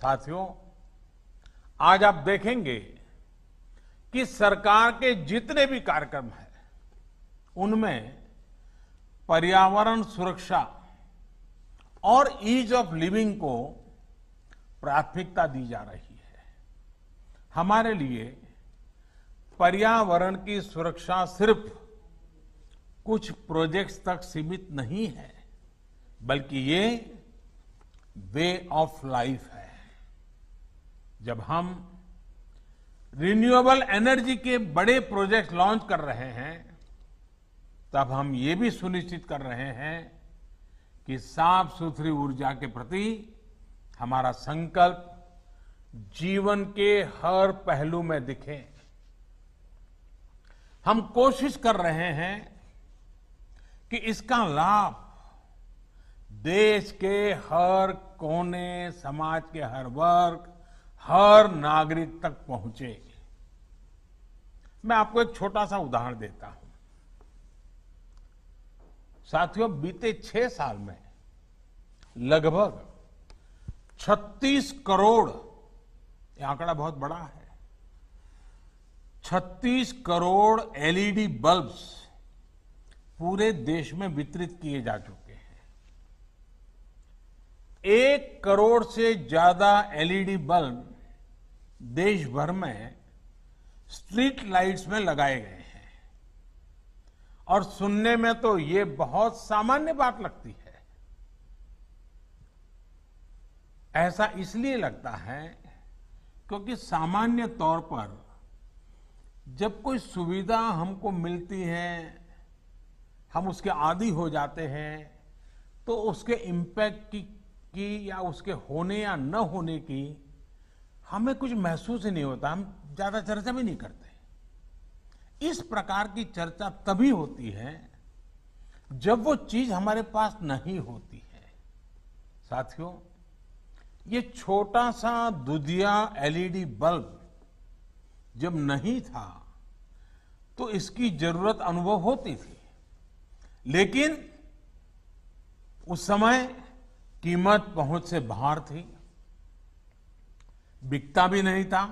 साथियों आज आप देखेंगे कि सरकार के जितने भी कार्यक्रम हैं उनमें पर्यावरण सुरक्षा और ईज ऑफ लिविंग को प्राथमिकता दी जा रही है हमारे लिए पर्यावरण की सुरक्षा सिर्फ कुछ प्रोजेक्ट्स तक सीमित नहीं है बल्कि ये वे ऑफ लाइफ है जब हम रिन्यूएबल एनर्जी के बड़े प्रोजेक्ट लॉन्च कर रहे हैं तब हम ये भी सुनिश्चित कर रहे हैं कि साफ सुथरी ऊर्जा के प्रति हमारा संकल्प जीवन के हर पहलू में दिखे हम कोशिश कर रहे हैं कि इसका लाभ देश के हर कोने समाज के हर वर्ग हर नागरिक तक पहुंचे मैं आपको एक छोटा सा उदाहरण देता हूं साथियों बीते छह साल में लगभग 36 करोड़ ये आंकड़ा बहुत बड़ा है 36 करोड़ एलईडी बल्ब्स पूरे देश में वितरित किए जा चुके एक करोड़ से ज्यादा एलईडी बल्ब देश भर में स्ट्रीट लाइट्स में लगाए गए हैं और सुनने में तो ये बहुत सामान्य बात लगती है ऐसा इसलिए लगता है क्योंकि सामान्य तौर पर जब कोई सुविधा हमको मिलती है हम उसके आदि हो जाते हैं तो उसके इम्पैक्ट की की या उसके होने या न होने की हमें कुछ महसूस ही नहीं होता हम ज्यादा चर्चा भी नहीं करते इस प्रकार की चर्चा तभी होती है जब वो चीज हमारे पास नहीं होती है साथियों ये छोटा सा दुधिया एलईडी बल्ब जब नहीं था तो इसकी जरूरत अनुभव होती थी लेकिन उस समय कीमत पहुंच से बाहर थी बिकता भी नहीं था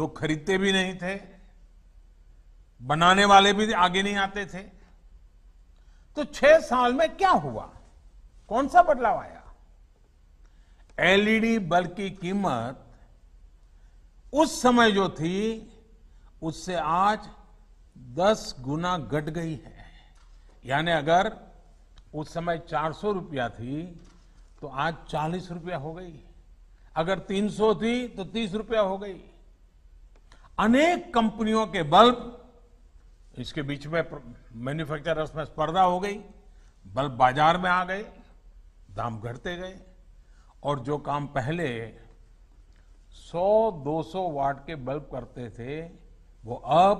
लोग खरीदते भी नहीं थे बनाने वाले भी आगे नहीं आते थे तो छह साल में क्या हुआ कौन सा बदलाव आया एलईडी बल्ब की कीमत उस समय जो थी उससे आज दस गुना घट गई है यानी अगर उस समय चार सौ रुपया थी तो आज चालीस रुपया हो गई अगर तीन सौ थी तो तीस रुपया हो गई अनेक कंपनियों के बल्ब इसके बीच में मैन्युफैक्चरर्स में स्पर्धा हो गई बल्ब बाजार में आ गए दाम घटते गए और जो काम पहले 100-200 वाट के बल्ब करते थे वो अब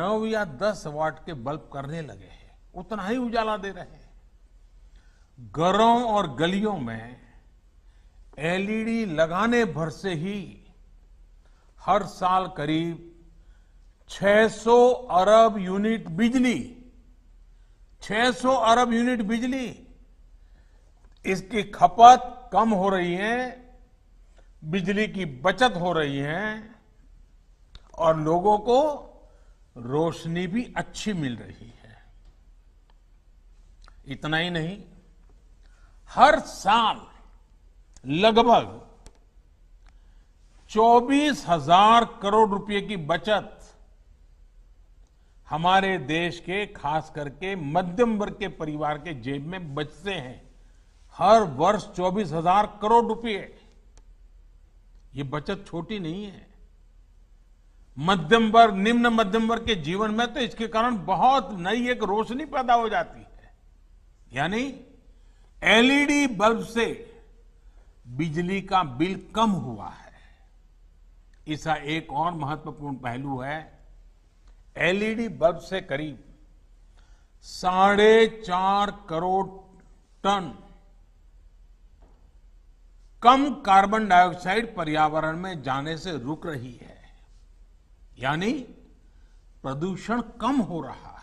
9 या 10 वाट के बल्ब करने लगे हैं उतना ही उजाला दे रहे हैं घरों और गलियों में एलईडी लगाने भर से ही हर साल करीब 600 अरब यूनिट बिजली 600 अरब यूनिट बिजली इसकी खपत कम हो रही है बिजली की बचत हो रही है और लोगों को रोशनी भी अच्छी मिल रही है इतना ही नहीं हर साल लगभग चौबीस हजार करोड़ रुपए की बचत हमारे देश के खास करके मध्यम वर्ग के परिवार के जेब में बचते हैं हर वर्ष चौबीस हजार करोड़ रुपए ये बचत छोटी नहीं है मध्यम वर्ग निम्न मध्यम वर्ग के जीवन में तो इसके कारण बहुत नई एक रोशनी पैदा हो जाती है यानी एलईडी बल्ब से बिजली का बिल कम हुआ है इसका एक और महत्वपूर्ण पहलू है एलईडी बल्ब से करीब साढ़े चार करोड़ टन कम कार्बन डाइऑक्साइड पर्यावरण में जाने से रुक रही है यानी प्रदूषण कम हो रहा है